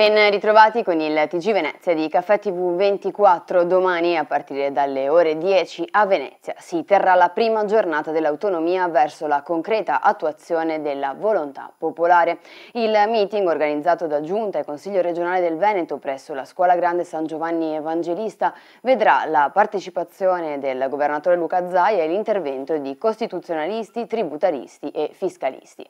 Ben ritrovati con il TG Venezia di Caffè TV 24. Domani a partire dalle ore 10 a Venezia si terrà la prima giornata dell'autonomia verso la concreta attuazione della volontà popolare. Il meeting organizzato da Giunta e Consiglio regionale del Veneto presso la Scuola Grande San Giovanni Evangelista vedrà la partecipazione del governatore Luca Zaia e l'intervento di costituzionalisti, tributaristi e fiscalisti.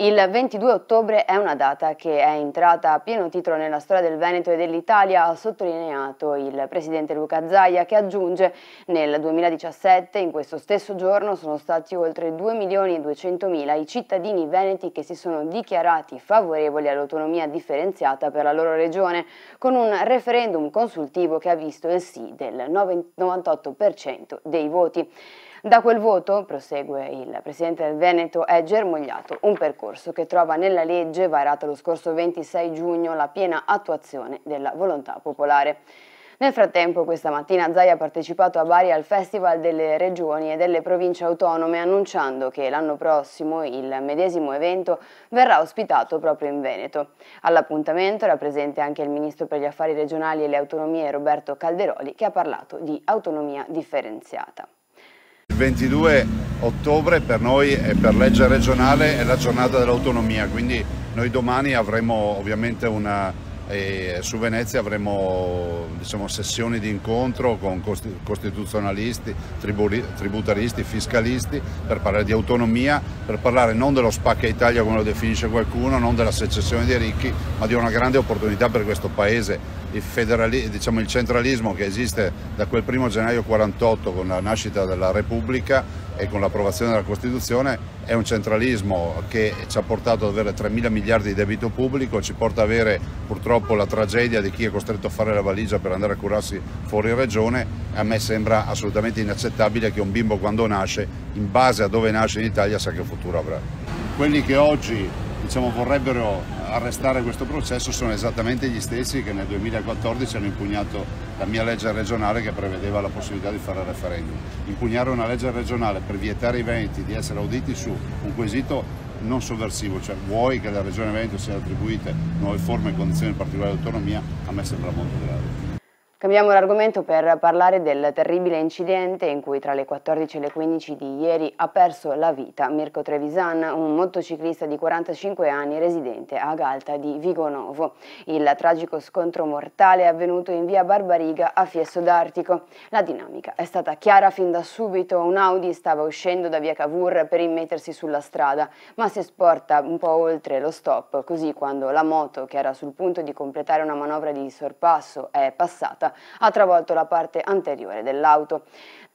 Il 22 ottobre è una data che è entrata a pieno titolo nella storia del Veneto e dell'Italia, ha sottolineato il presidente Luca Zaia che aggiunge nel 2017, in questo stesso giorno, sono stati oltre 2 milioni e 200 mila i cittadini veneti che si sono dichiarati favorevoli all'autonomia differenziata per la loro regione, con un referendum consultivo che ha visto il sì del 98% dei voti. Da quel voto, prosegue il presidente del Veneto, è germogliato un percorso che trova nella legge varata lo scorso 26 giugno la piena attuazione della volontà popolare. Nel frattempo, questa mattina Zai ha partecipato a Bari al Festival delle Regioni e delle Province Autonome annunciando che l'anno prossimo il medesimo evento verrà ospitato proprio in Veneto. All'appuntamento era presente anche il Ministro per gli Affari Regionali e le Autonomie Roberto Calderoli che ha parlato di autonomia differenziata. 22 ottobre per noi e per legge regionale è la giornata dell'autonomia, quindi noi domani avremo ovviamente una, e eh, su Venezia avremo diciamo, sessioni di incontro con costituzionalisti, tributaristi, fiscalisti per parlare di autonomia, per parlare non dello spacca Italia come lo definisce qualcuno, non della secessione dei ricchi, ma di una grande opportunità per questo Paese il, diciamo, il, centralismo che esiste da quel primo gennaio 48 con la nascita della Repubblica e con l'approvazione della Costituzione è un centralismo che ci ha portato ad avere 3 mila miliardi di debito pubblico, ci porta ad avere purtroppo la tragedia di chi è costretto a fare la valigia per andare a curarsi fuori regione. A me sembra assolutamente inaccettabile che un bimbo quando nasce, in base a dove nasce in Italia, sa che futuro avrà. Quelli che oggi diciamo, vorrebbero arrestare questo processo sono esattamente gli stessi che nel 2014 hanno impugnato la mia legge regionale che prevedeva la possibilità di fare referendum. Impugnare una legge regionale per vietare i venti di essere auditi su un quesito non sovversivo, cioè vuoi che la Regione Veneto siano attribuite nuove forme e condizioni particolari di autonomia, a me sembra molto grave. Cambiamo l'argomento per parlare del terribile incidente in cui tra le 14 e le 15 di ieri ha perso la vita Mirko Trevisan, un motociclista di 45 anni residente a Galta di Vigonovo. Il tragico scontro mortale è avvenuto in via Barbariga a Fiesto d'Artico. La dinamica è stata chiara fin da subito, un Audi stava uscendo da via Cavour per immettersi sulla strada, ma si esporta un po' oltre lo stop, così quando la moto che era sul punto di completare una manovra di sorpasso è passata, schiacciata ha travolto la parte anteriore dell'auto.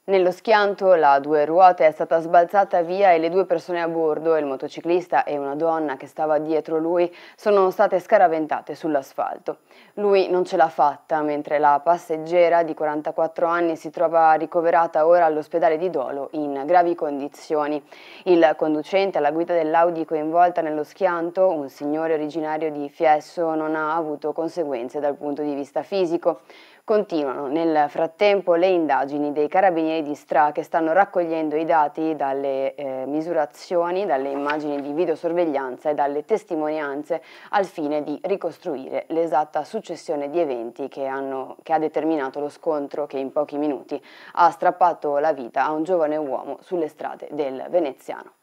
Nello schianto la due ruote è stata sbalzata via e le due persone a bordo, il motociclista e una donna che stava dietro lui, sono state scaraventate sull'asfalto. Lui non ce l'ha fatta, mentre la passeggera di 44 anni si trova ricoverata ora all'ospedale di Dolo in gravi condizioni. Il conducente alla guida dell'Audi coinvolta nello schianto, un signore originario di Fiesso, non ha avuto conseguenze dal punto di vista fisico. Continuano nel frattempo le indagini dei carabinieri di Stra che stanno raccogliendo i dati dalle eh, misurazioni, dalle immagini di videosorveglianza e dalle testimonianze al fine di ricostruire l'esatta successione di eventi che, hanno, che ha determinato lo scontro che in pochi minuti ha strappato la vita a un giovane uomo sulle strade del veneziano.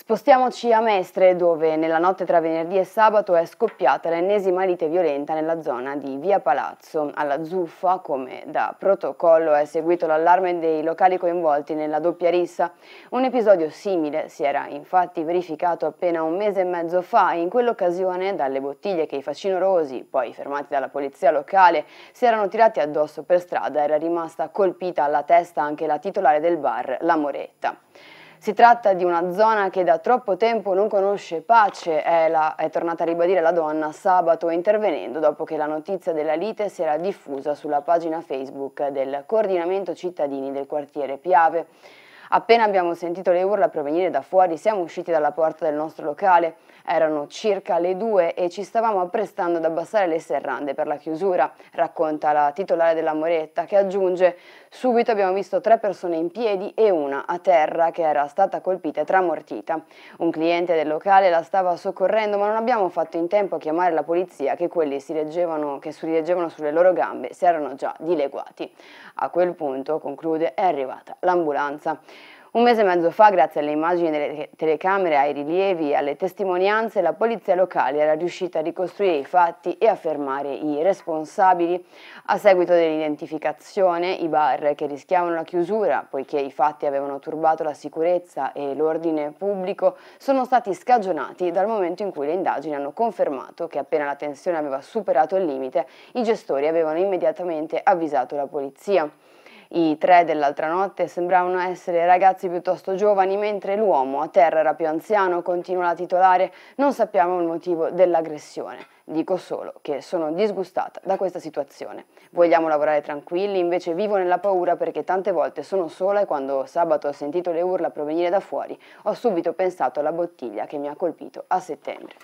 Spostiamoci a Mestre, dove nella notte tra venerdì e sabato è scoppiata l'ennesima lite violenta nella zona di Via Palazzo. Alla zuffa, come da protocollo, è seguito l'allarme dei locali coinvolti nella doppia rissa. Un episodio simile si era infatti verificato appena un mese e mezzo fa e in quell'occasione dalle bottiglie che i facinorosi, poi fermati dalla polizia locale, si erano tirati addosso per strada era rimasta colpita alla testa anche la titolare del bar, la Moretta. Si tratta di una zona che da troppo tempo non conosce pace, è, la, è tornata a ribadire la donna sabato intervenendo dopo che la notizia della lite si era diffusa sulla pagina Facebook del coordinamento cittadini del quartiere Piave. Appena abbiamo sentito le urla provenire da fuori siamo usciti dalla porta del nostro locale. Erano circa le due e ci stavamo apprestando ad abbassare le serrande per la chiusura, racconta la titolare della Moretta che aggiunge subito abbiamo visto tre persone in piedi e una a terra che era stata colpita e tramortita. Un cliente del locale la stava soccorrendo ma non abbiamo fatto in tempo a chiamare la polizia che quelli si leggevano, che si reggevano sulle loro gambe si erano già dileguati. A quel punto, conclude, è arrivata l'ambulanza. Un mese e mezzo fa, grazie alle immagini delle telecamere, ai rilievi e alle testimonianze, la polizia locale era riuscita a ricostruire i fatti e a fermare i responsabili. A seguito dell'identificazione, i bar che rischiavano la chiusura, poiché i fatti avevano turbato la sicurezza e l'ordine pubblico, sono stati scagionati dal momento in cui le indagini hanno confermato che appena la tensione aveva superato il limite, i gestori avevano immediatamente avvisato la polizia. I tre dell'altra notte sembravano essere ragazzi piuttosto giovani, mentre l'uomo a terra era più anziano, continua la titolare, non sappiamo il motivo dell'aggressione. Dico solo che sono disgustata da questa situazione. Vogliamo lavorare tranquilli, invece vivo nella paura perché tante volte sono sola e quando sabato ho sentito le urla provenire da fuori, ho subito pensato alla bottiglia che mi ha colpito a settembre.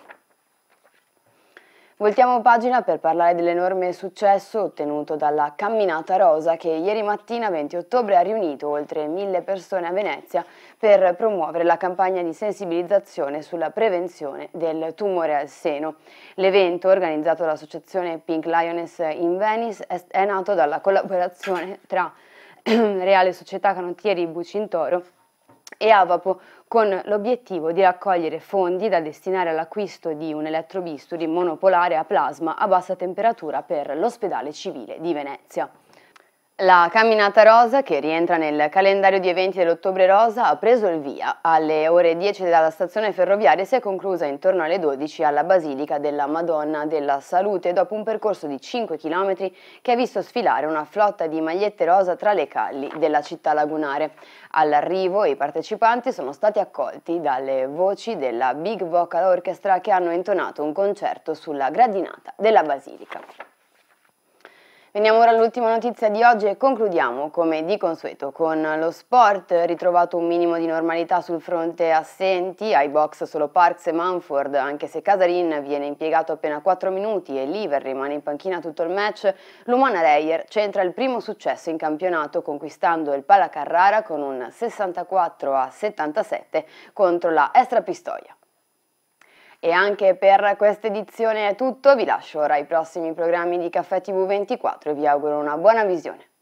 Voltiamo pagina per parlare dell'enorme successo ottenuto dalla Camminata Rosa che ieri mattina 20 ottobre ha riunito oltre mille persone a Venezia per promuovere la campagna di sensibilizzazione sulla prevenzione del tumore al seno. L'evento organizzato dall'associazione Pink Lioness in Venice è nato dalla collaborazione tra Reale Società Canottieri Bucintoro e Avapo con l'obiettivo di raccogliere fondi da destinare all'acquisto di un elettrobisturi monopolare a plasma a bassa temperatura per l'ospedale civile di Venezia. La camminata rosa, che rientra nel calendario di eventi dell'ottobre rosa, ha preso il via. Alle ore 10 dalla stazione ferroviaria si è conclusa intorno alle 12 alla Basilica della Madonna della Salute, dopo un percorso di 5 km che ha visto sfilare una flotta di magliette rosa tra le calli della città lagunare. All'arrivo i partecipanti sono stati accolti dalle voci della Big Vocal Orchestra che hanno intonato un concerto sulla gradinata della Basilica. Veniamo ora all'ultima notizia di oggi e concludiamo, come di consueto, con lo sport. Ritrovato un minimo di normalità sul fronte assenti, ai box solo Parks e Manford, anche se Casarin viene impiegato appena 4 minuti e Liver rimane in panchina tutto il match, l'Umana Reyer centra il primo successo in campionato conquistando il Pala Carrara con un 64 a 77 contro la Estra Pistoia. E anche per questa edizione è tutto, vi lascio ora ai prossimi programmi di Caffè TV24 e vi auguro una buona visione.